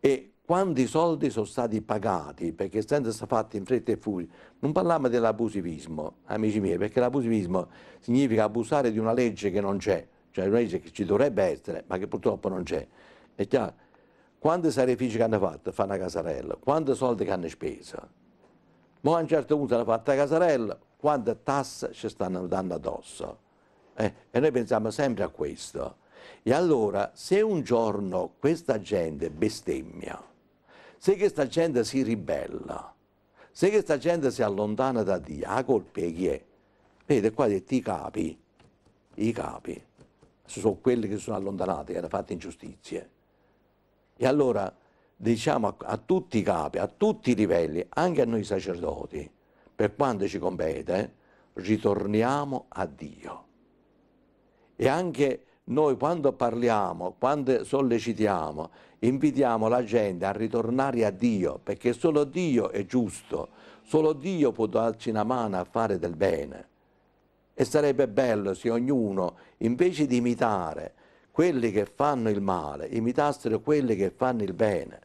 e quanti soldi sono stati pagati, perché essendo stati fatti in fretta e furia, non parliamo dell'abusivismo, amici miei, perché l'abusivismo significa abusare di una legge che non c'è, cioè una legge che ci dovrebbe essere, ma che purtroppo non c'è. È chiaro? Quanti sacrifici che hanno fatto, fanno a Casarella, quanti soldi che hanno speso. Ma a un certo punto hanno fatto a Casarella, quante tasse ci stanno dando addosso. Eh? E noi pensiamo sempre a questo. E allora, se un giorno questa gente bestemmia, se questa gente si ribella, se questa gente si allontana da Dio, a colpa chi è? Vedete qua detto i capi, i capi, sono quelli che sono allontanati, che hanno fatto ingiustizie. E allora diciamo a, a tutti i capi, a tutti i livelli, anche a noi sacerdoti, per quanto ci compete, ritorniamo a Dio. E anche noi quando parliamo, quando sollecitiamo, invitiamo la gente a ritornare a Dio, perché solo Dio è giusto, solo Dio può darci una mano a fare del bene. E sarebbe bello se ognuno, invece di imitare quelli che fanno il male, imitassero quelli che fanno il bene.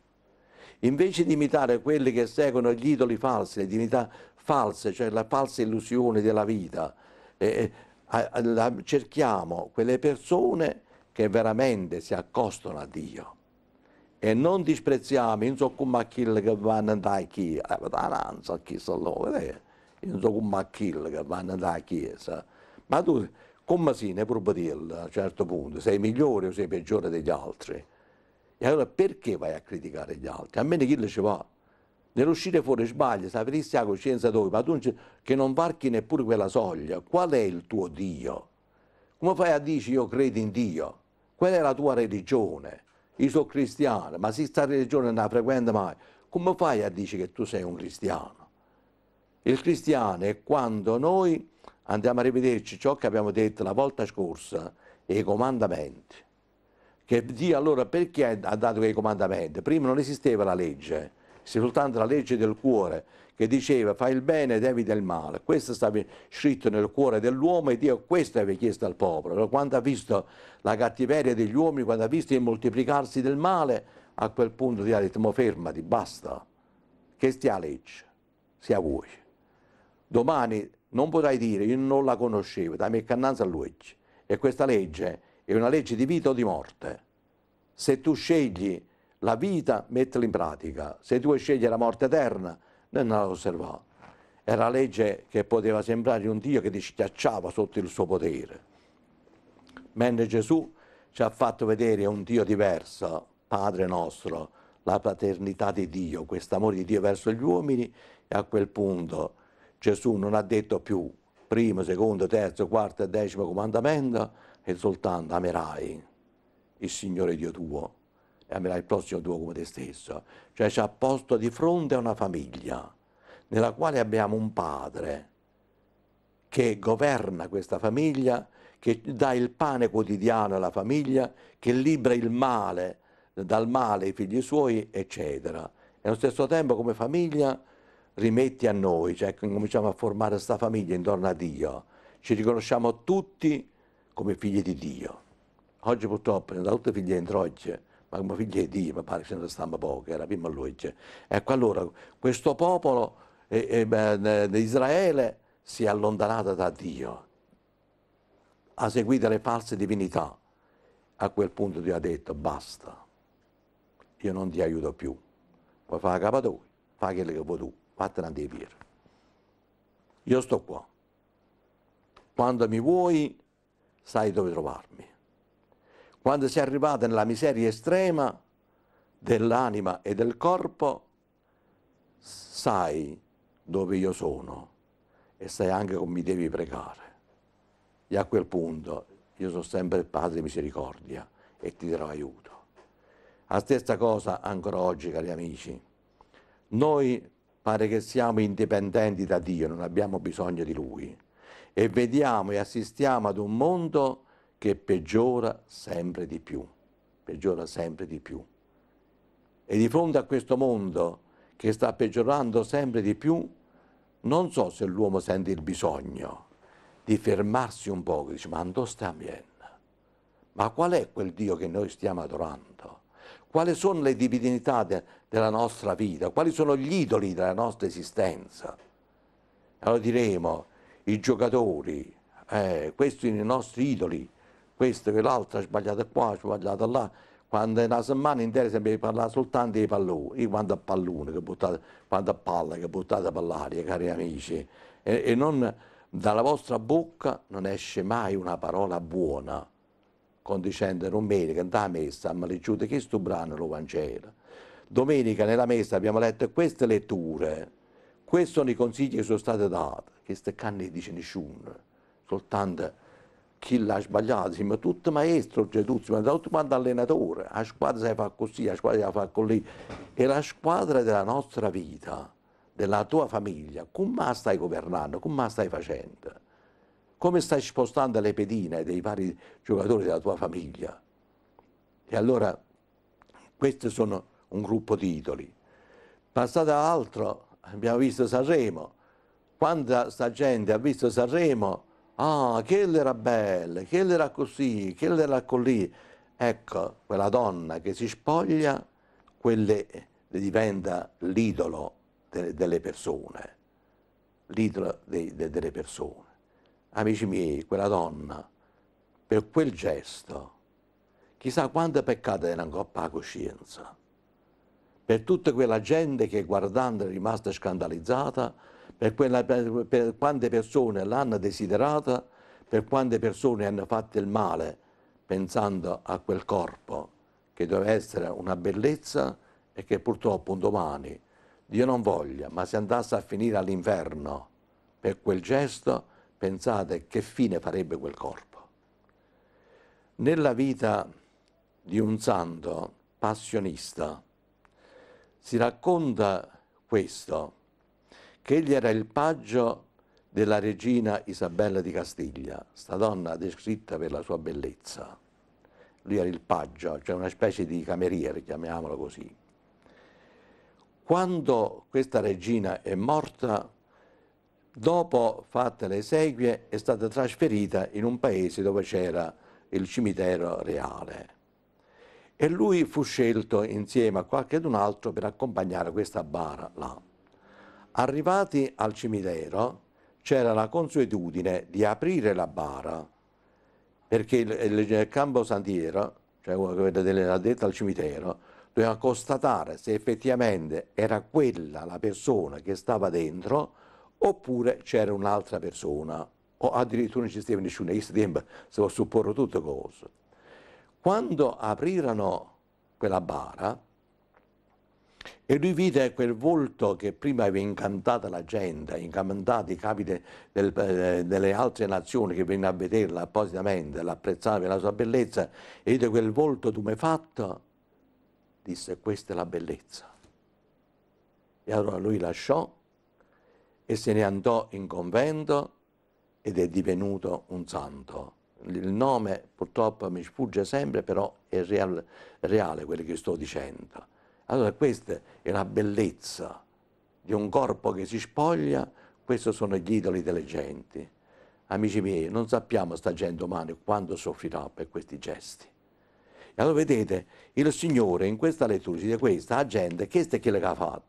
Invece di imitare quelli che seguono gli idoli falsi, le divinità false, cioè la falsa illusione della vita, eh, cerchiamo quelle persone che veramente si accostano a Dio e non disprezziamo insomma quelli che vanno eh, da chi, anzi chi sono insomma quelli che vanno da chiesa, ma tu come si ne può dire a un certo punto, sei migliore o sei peggiore degli altri? E allora perché vai a criticare gli altri? A meno che ci va nell'uscire fuori sbaglia, sapresti la coscienza dove, ma tu che non varchi neppure quella soglia, qual è il tuo Dio? Come fai a dire io credo in Dio? Qual è la tua religione? Io sono cristiano, ma se questa religione non la frequenta mai, come fai a dire che tu sei un cristiano? Il cristiano è quando noi andiamo a rivederci ciò che abbiamo detto la volta scorsa, i comandamenti. Che Dio allora perché ha dato quei comandamenti? Prima non esisteva la legge soltanto la legge del cuore che diceva fai il bene ed evita il male. Questo stava scritto nel cuore dell'uomo e Dio questo aveva chiesto al popolo. Quando ha visto la cattiveria degli uomini, quando ha visto il moltiplicarsi del male, a quel punto ti ha detto, fermati, basta, che stia legge, sia voi. Domani non potrai dire, io non la conoscevo, dammi cannanza a legge. E questa legge è una legge di vita o di morte. Se tu scegli la vita, mettila in pratica. Se tu vuoi scegliere la morte eterna, noi non la osservavamo. Era legge che poteva sembrare un Dio che ti schiacciava sotto il suo potere. Mentre Gesù ci ha fatto vedere un Dio diverso, Padre nostro, la paternità di Dio, questo amore di Dio verso gli uomini, e a quel punto Gesù non ha detto più primo, secondo, terzo, quarto e decimo comandamento, e soltanto amerai il Signore Dio tuo amerai il prossimo tuo come te stesso. Cioè ci ha posto di fronte a una famiglia nella quale abbiamo un padre che governa questa famiglia, che dà il pane quotidiano alla famiglia, che libra il male, dal male i figli suoi, eccetera. E allo stesso tempo come famiglia rimetti a noi, cioè cominciamo a formare questa famiglia intorno a Dio. Ci riconosciamo tutti come figli di Dio. Oggi purtroppo, da tutte figlie entro oggi, ma come figlia di Dio, mi pare che se ne stava poco, era prima Luigi. Cioè. Ecco allora, questo popolo eh, eh, di Israele si è allontanato da Dio, ha seguito le false divinità. A quel punto Dio ha detto basta, io non ti aiuto più, puoi fare capo tu, fai quello che vuoi tu, vattene a via. Io sto qua, quando mi vuoi sai dove trovarmi. Quando si è arrivata nella miseria estrema dell'anima e del corpo, sai dove io sono e sai anche come mi devi pregare. E a quel punto io sono sempre il Padre di misericordia e ti darò aiuto. La stessa cosa ancora oggi, cari amici. Noi pare che siamo indipendenti da Dio, non abbiamo bisogno di Lui. E vediamo e assistiamo ad un mondo che peggiora sempre di più, peggiora sempre di più. E di fronte a questo mondo che sta peggiorando sempre di più, non so se l'uomo sente il bisogno di fermarsi un po', dice ma dove stiamo bene? Ma qual è quel Dio che noi stiamo adorando? Quali sono le divinità de, della nostra vita? Quali sono gli idoli della nostra esistenza? Allora diremo, i giocatori, eh, questi sono i nostri idoli, questo, quell'altro, ha sbagliato qua, ha sbagliato là. Quando è una settimana intera sempre parlare soltanto di palloni, io quando a pallone che buttate, quando a palla che buttate per l'aria, cari amici, e, e non, dalla vostra bocca non esce mai una parola buona, condicendo domenica, andate a messa, a maligiuto questo brano lo Vangelo. Domenica nella messa abbiamo letto queste letture, questi sono i consigli che sono stati dati, queste canne dice nessuno, soltanto chi l'ha sbagliato, ma tutto maestro Geduzzi, ma tutti quanti allenatore, la squadra si fa così, la squadra si fa così, e la squadra della nostra vita, della tua famiglia, come stai governando, come stai facendo, come stai spostando le pedine dei vari giocatori della tua famiglia. E allora questi sono un gruppo di idoli. Passato ad altro, abbiamo visto Sanremo, quando sta gente ha visto Sanremo, ah, che era bella, che era così, che era così. Ecco, quella donna che si spoglia, quelle diventa l'idolo de, delle persone, l'idolo de, de, delle persone. Amici miei, quella donna, per quel gesto, chissà quante peccate era coppa a coscienza. Per tutta quella gente che guardando è rimasta scandalizzata, per, quella, per, per quante persone l'hanno desiderata, per quante persone hanno fatto il male pensando a quel corpo che doveva essere una bellezza e che purtroppo un domani, Dio non voglia, ma se andasse a finire all'inferno per quel gesto, pensate che fine farebbe quel corpo. Nella vita di un santo passionista si racconta questo, che egli era il paggio della regina Isabella di Castiglia, sta donna descritta per la sua bellezza. Lui era il paggio, cioè una specie di cameriere, chiamiamolo così. Quando questa regina è morta, dopo fatte le esequie, è stata trasferita in un paese dove c'era il cimitero reale. E lui fu scelto insieme a qualche un altro per accompagnare questa bara là. Arrivati al cimitero c'era la consuetudine di aprire la bara perché il, il campo santiero, cioè quella dell'addetta al cimitero, doveva constatare se effettivamente era quella la persona che stava dentro oppure c'era un'altra persona o addirittura non ci stava nessuno, in questo tempo si può supporre tutte cose. Quando aprirono quella bara, e lui vide quel volto che prima aveva incantato la gente, incantato i capi de, del, de, eh, delle altre nazioni che venivano a vederla appositamente, l'apprezzavano per la sua bellezza, e vide quel volto tumefatto, disse questa è la bellezza. E allora lui lasciò e se ne andò in convento ed è divenuto un santo. Il nome purtroppo mi sfugge sempre, però è real, reale quello che sto dicendo. Allora questa è la bellezza di un corpo che si spoglia, questi sono gli idoli delle genti. Amici miei, non sappiamo sta gente umana quando soffrirà per questi gesti. E allora vedete, il Signore in questa lettura dice questa, la gente, questa è quella che ha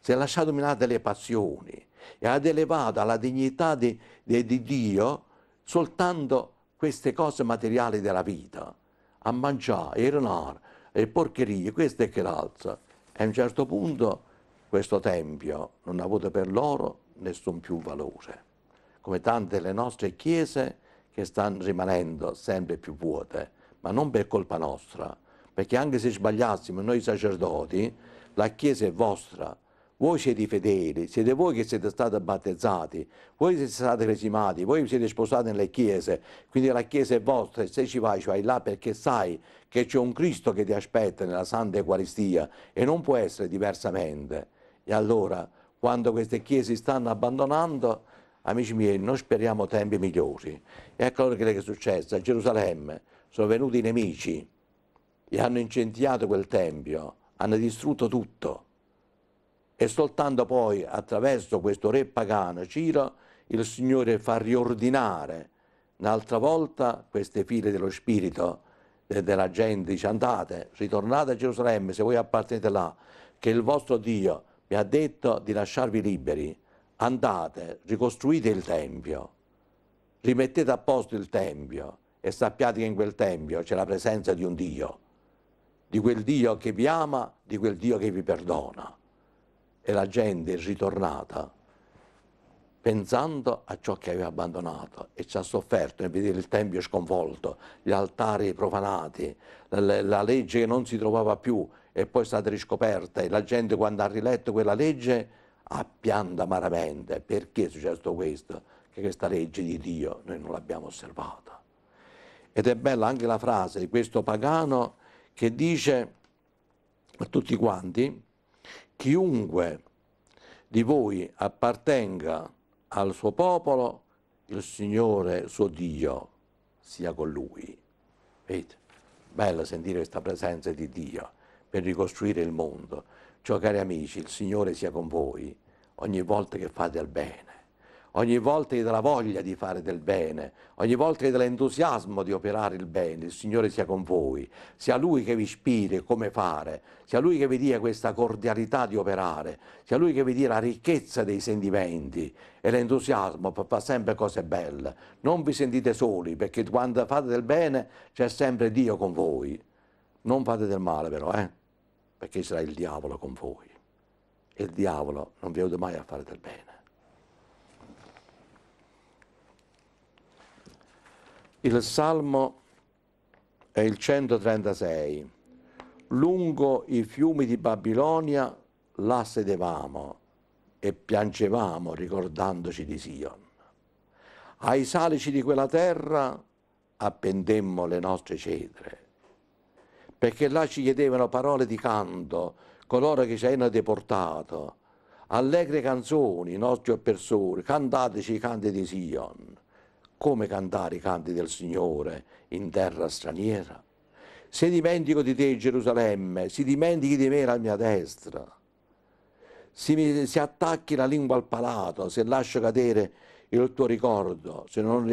Si è lasciato dominare delle passioni e ha elevato alla dignità di, di, di Dio soltanto queste cose materiali della vita. A mangiare, a renare, e porcherie, questo è che l'alza. E a un certo punto questo tempio non ha avuto per loro nessun più valore, come tante le nostre chiese che stanno rimanendo sempre più vuote, ma non per colpa nostra, perché anche se sbagliassimo noi sacerdoti, la chiesa è vostra, voi siete fedeli, siete voi che siete stati battezzati, voi siete stati cresimati, voi siete sposati nelle chiese, quindi la chiesa è vostra e se ci vai ci vai là perché sai che c'è un Cristo che ti aspetta nella Santa Eucaristia e non può essere diversamente. E allora, quando queste chiese stanno abbandonando, amici miei, noi speriamo tempi migliori. E ecco allora che è successo, a Gerusalemme sono venuti i nemici e hanno incendiato quel Tempio, hanno distrutto tutto e soltanto poi attraverso questo re pagano Ciro il Signore fa riordinare un'altra volta queste file dello spirito de, della gente, dice andate, ritornate a Gerusalemme se voi appartenete là, che il vostro Dio mi ha detto di lasciarvi liberi, andate, ricostruite il Tempio, rimettete a posto il Tempio e sappiate che in quel Tempio c'è la presenza di un Dio, di quel Dio che vi ama, di quel Dio che vi perdona e la gente è ritornata pensando a ciò che aveva abbandonato e ci ha sofferto nel vedere il Tempio sconvolto, gli altari profanati, la legge che non si trovava più e poi è stata riscoperta e la gente quando ha riletto quella legge ha pianto amaramente perché è successo questo, che questa legge di Dio noi non l'abbiamo osservata. Ed è bella anche la frase di questo pagano che dice a tutti quanti, chiunque di voi appartenga al suo popolo, il Signore suo Dio sia con lui. Vedete? Bello sentire questa presenza di Dio per ricostruire il mondo. Ciò, cioè, cari amici, il Signore sia con voi ogni volta che fate il bene ogni volta gli la voglia di fare del bene, ogni volta gli dà l'entusiasmo di operare il bene, il Signore sia con voi, sia Lui che vi ispiri come fare, sia Lui che vi dia questa cordialità di operare, sia Lui che vi dia la ricchezza dei sentimenti e l'entusiasmo per fare sempre cose belle. Non vi sentite soli, perché quando fate del bene c'è sempre Dio con voi. Non fate del male però, eh? perché sarà il diavolo con voi. E il diavolo non vi aiuta mai a fare del bene. Il Salmo è il 136. Lungo i fiumi di Babilonia là sedevamo e piangevamo ricordandoci di Sion. Ai salici di quella terra appendemmo le nostre cedre, perché là ci chiedevano parole di canto coloro che ci hanno deportato, allegre canzoni, nostri oppressori, cantateci i canti di Sion come cantare i canti del Signore in terra straniera? Se dimentico di te Gerusalemme, si dimentichi di me la mia destra, si, si attacchi la lingua al palato, se lascio cadere il tuo ricordo, se non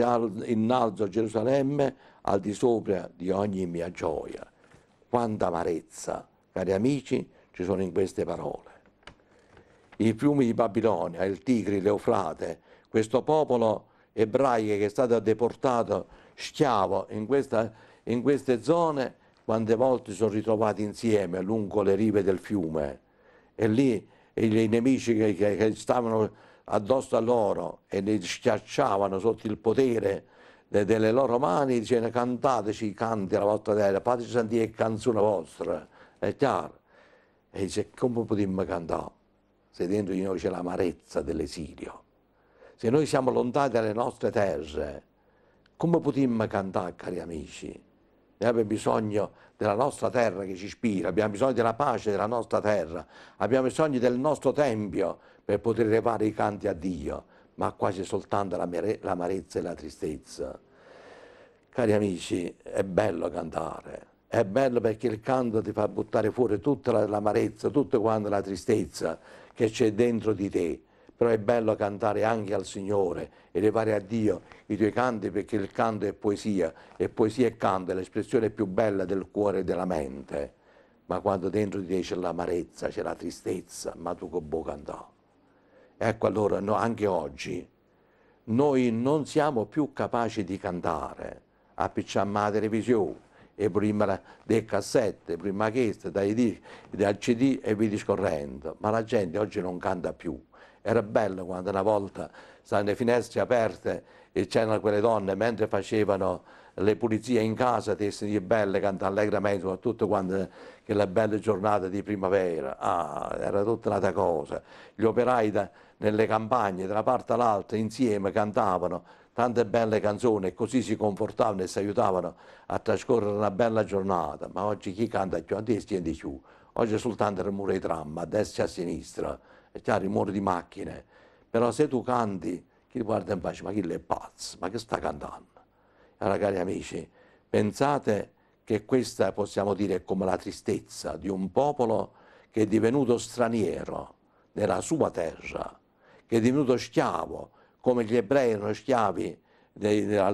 innalzo Gerusalemme al di sopra di ogni mia gioia. Quanta amarezza, cari amici, ci sono in queste parole. I fiumi di Babilonia, il Tigri, l'Eufrate, questo popolo ebraica che è stata deportata schiavo in, questa, in queste zone, quante volte sono ritrovati insieme lungo le rive del fiume e lì e i nemici che, che, che, stavano addosso a loro e li schiacciavano sotto il potere de, delle loro mani dicevano cantateci i canti alla vostra terra, fateci sentire canzone vostra, è chiaro? E dice come potremmo cantare se dentro di noi c'è l'amarezza dell'esilio? Se noi siamo lontani dalle nostre terre, come potremmo cantare, cari amici? Noi abbiamo bisogno della nostra terra che ci ispira, abbiamo bisogno della pace della nostra terra, abbiamo bisogno del nostro tempio per poter levare i canti a Dio, ma qua c'è soltanto l'amarezza e la tristezza. Cari amici, è bello cantare, è bello perché il canto ti fa buttare fuori tutta l'amarezza, tutta quanta la tristezza che c'è dentro di te però è bello cantare anche al Signore, elevare a Dio i tuoi canti perché il canto è poesia e poesia è canto, è l'espressione più bella del cuore e della mente. Ma quando dentro di te c'è l'amarezza, c'è la tristezza, ma tu che bocca andò. Ecco allora, no, anche oggi, noi non siamo più capaci di cantare, appicciamo la televisione, e prima del cassette, prima questo, dal CD e via discorrendo, ma la gente oggi non canta più. Era bello quando una volta stavano le finestre aperte e c'erano quelle donne mentre facevano le pulizie in casa, tessere belle, cantare allegramente, soprattutto quando che le belle giornate di primavera. Ah, era tutta un'altra cosa. Gli operai da, nelle campagne, da una parte all'altra, insieme cantavano tante belle canzoni e così si confortavano e si aiutavano a trascorrere una bella giornata. Ma oggi chi canta più? A destra e di più. Oggi è soltanto il muro di tram, a destra e a sinistra è chiaro, rumore di macchine, però se tu canti, chi ti guarda in faccia, ma chi è pazzo, ma che sta cantando? Allora cari amici, pensate che questa possiamo dire è come la tristezza di un popolo che è divenuto straniero nella sua terra, che è divenuto schiavo, come gli ebrei erano schiavi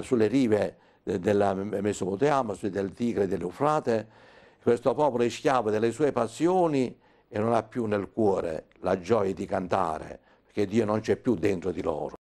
sulle rive della Mesopotamia, del Tigre e dell'Eufrate, questo popolo è schiavo delle sue passioni e non ha più nel cuore la gioia di cantare, perché Dio non c'è più dentro di loro.